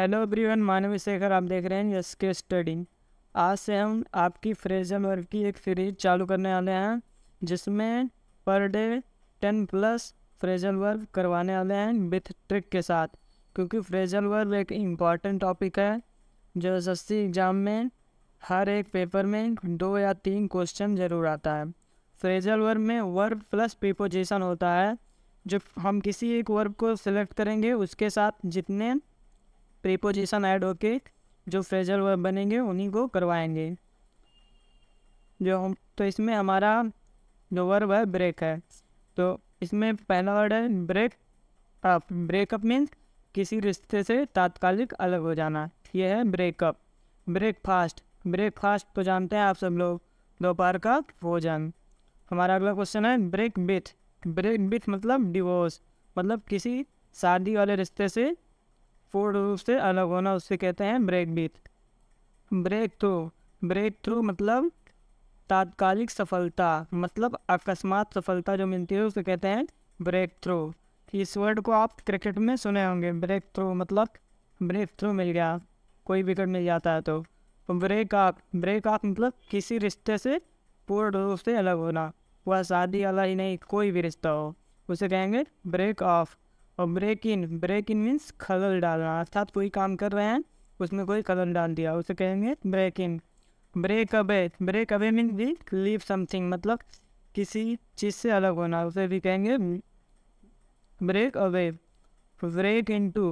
hello everyone मानवी शेखर आप देख रहे हैं यस के स्टडी आज से हम आपकी फ्रेजल वर्ग की एक सीरीज चालू करने वाले हैं जिसमें per day ten plus phrasal वर्ग करवाने वाले हैं विथ ट्रिक के साथ क्योंकि फ्रेजल वर्ग एक इम्पॉर्टेंट टॉपिक है जो एस एग्ज़ाम में हर एक पेपर में दो या तीन क्वेश्चन ज़रूर आता है फ्रेजल वर्क में वर्ब प्लस प्रीपोजिशन होता है जब हम किसी एक वर्ब को सिलेक्ट करेंगे उसके साथ जितने प्रीपोजिशन ऐड होके जो फ्रेजल वर्ब बनेंगे उन्हीं को करवाएंगे जो हम तो इसमें हमारा जो वर्ब है ब्रेक है तो इसमें पहला वर्ड है ब्रेक अप ब्रेकअप मीन्स किसी रिश्ते से तात्कालिक अलग हो जाना यह है ब्रेकअप ब्रेकफास्ट ब्रेकफास्ट तो जानते हैं आप सब लोग दोपहर का भोजन हमारा अगला क्वेश्चन है ब्रेक बिथ ब्रेक बिथ मतलब डिवोर्स मतलब किसी शादी वाले रिश्ते से पूर्ण रूप से अलग होना उससे कहते हैं ब्रेक बीत ब्रेक थ्रू ब्रेक थ्रू मतलब तात्कालिक सफलता मतलब अकस्मात सफलता जो मिलती है उसे कहते हैं ब्रेक थ्रू इस वर्ड को आप क्रिकेट में सुने होंगे ब्रेक थ्रू मतलब ब्रेक थ्रू मिल गया कोई विकेट मिल जाता है तो ब्रेक आप ब्रेक आप मतलब किसी रिश्ते से पूर्ण रूप से अलग होना वह शादी वाला ही नहीं कोई भी रिश्ता हो उसे कहेंगे ब्रेक ऑफ और break in break in means खलल डालना अर्थात कोई काम कर रहे हैं उसमें कोई कलर डाल दिया उसे कहेंगे break in break away break away means we leave something मतलब किसी चीज़ से अलग होना उसे भी कहेंगे break away break to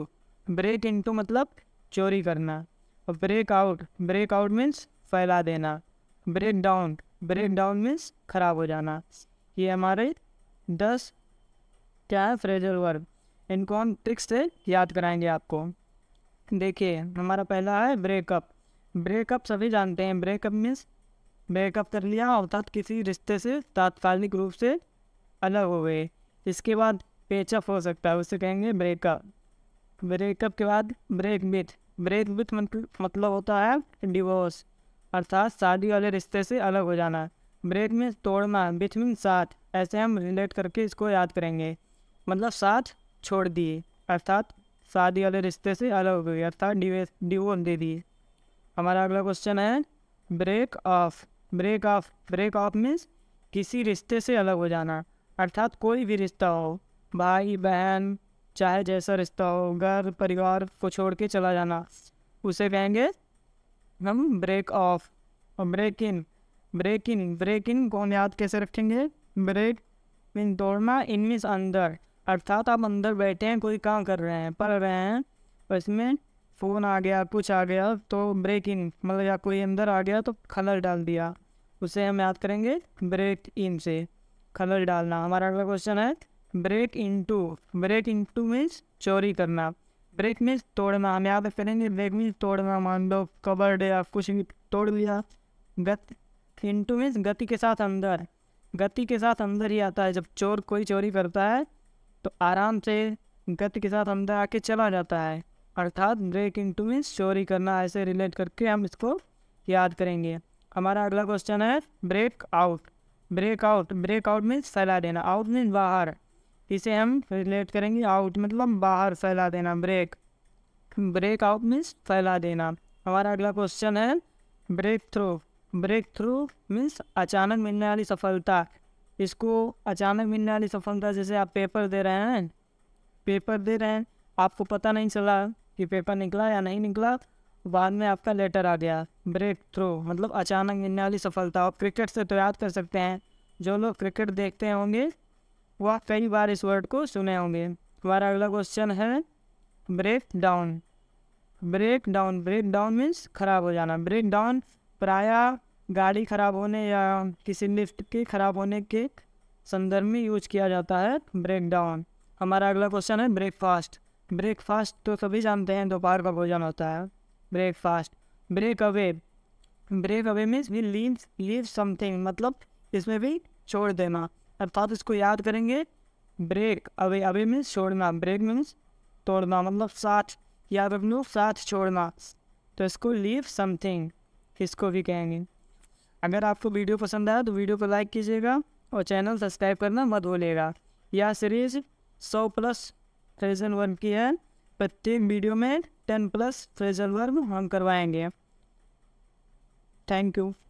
break to मतलब चोरी करना और break out break out means फैला देना break down break down means खराब हो जाना ये हमारे दस क्या है फ्रेजर वर्ब इनको हम ट्रिक्स से याद कराएंगे आपको देखिए हमारा पहला है ब्रेकअप ब्रेकअप सभी जानते हैं ब्रेकअप मीन्स ब्रेकअप कर लिया अर्थात किसी रिश्ते से तात्कालिक रूप से अलग हो गए इसके बाद पेचअप हो सकता है उसे कहेंगे ब्रेकअप ब्रेकअप के बाद ब्रेक विथ ब्रेक विथ मतलब होता है डिवोर्स अर्थात शादी वाले रिश्ते से अलग हो जाना ब्रेक में तोड़ना बिथ मीन साथ ऐसे हम रिलेट करके इसको याद करेंगे मतलब साथ छोड़ दिए अर्थात शादी वाले रिश्ते से अलग हो गई अर्थात डिवेस डिवोर्स दे दिए हमारा अगला क्वेश्चन है break off break off break off means किसी रिश्ते से अलग हो जाना अर्थात कोई भी रिश्ता हो भाई बहन चाहे जैसा रिश्ता हो घर परिवार को छोड़ के चला जाना उसे कहेंगे हम ब्रेक ऑफ और break in break in break in को हम याद कैसे रखेंगे ब्रेक मीन तोड़ना इन मीन्स अंदर अर्थात आप अंदर बैठे हैं कोई काम कर रहे हैं पढ़ रहे हैं और इसमें फ़ोन आ गया कुछ आ गया तो ब्रेक इन मतलब या कोई अंदर आ गया तो खलर डाल दिया उसे हम याद करेंगे ब्रेक इन से खलर डालना हमारा अगला क्वेश्चन है break into break into means चोरी करना ब्रेक मीन्स तोड़ना हम याद करेंगे ब्रेक मीन्स तोड़ना मान लो कवर्ड या कुछ तोड़ लिया गति इन टू मीन्स गति के साथ अंदर गति के साथ अंदर ही आता है जब चोर कोई चोरी करता है तो आराम से गति के साथ अंदर आके चला जाता है अर्थात ब्रेक टू मीन्स चोरी करना ऐसे रिलेट करके हम इसको याद करेंगे हमारा अगला क्वेश्चन है break out break out break out means फैला देना आउट मीन्स बाहर इसे हम रिलेट करेंगे आउट मतलब बाहर फैला देना ब्रेक ब्रेक आउट मीन्स फैला देना हमारा अगला क्वेश्चन है breakthrough breakthrough means अचानक मिलने वाली सफलता इसको अचानक मिलने वाली सफलता जैसे आप पेपर दे रहे हैं पेपर दे रहे हैं आपको पता नहीं चला कि पेपर निकला या नहीं निकला बाद में आपका लेटर आ गया ब्रेक थ्रू मतलब अचानक मिलने वाली सफलता आप क्रिकेट से तो याद कर सकते हैं जो लोग क्रिकेट देखते होंगे वह कई बार इस वर्ड को सुने होंगे हमारा अगला क्वेश्चन है break down break down break down means खराब हो जाना ब्रेक डाउन प्रायः गाड़ी ख़राब होने या किसी लिफ्ट के ख़राब होने के संदर्भ में यूज किया जाता है ब्रेक डाउन हमारा अगला क्वेश्चन है ब्रेकफास्ट ब्रेकफास्ट तो सभी जानते हैं दोपहर का भोजन होता है breakfast break away break away means we leave leave something मतलब इसमें भी छोड़ देना अर्थात इसको याद करेंगे ब्रेक अवे अवे मीन्स छोड़ना ब्रेक मीन्स तोड़ना मतलब साथ या रखनो साथ छोड़ना तो इसको लीव समथिंग इसको भी कहेंगे अगर आपको वीडियो पसंद आया तो वीडियो को लाइक कीजिएगा और चैनल सब्सक्राइब करना मत भूलिएगा यह सीरीज़ सौ प्लस फ्रेजल वर्म की है प्रत्येक वीडियो में टेन प्लस फ्रेजल वर्म हम करवाएंगे थैंक यू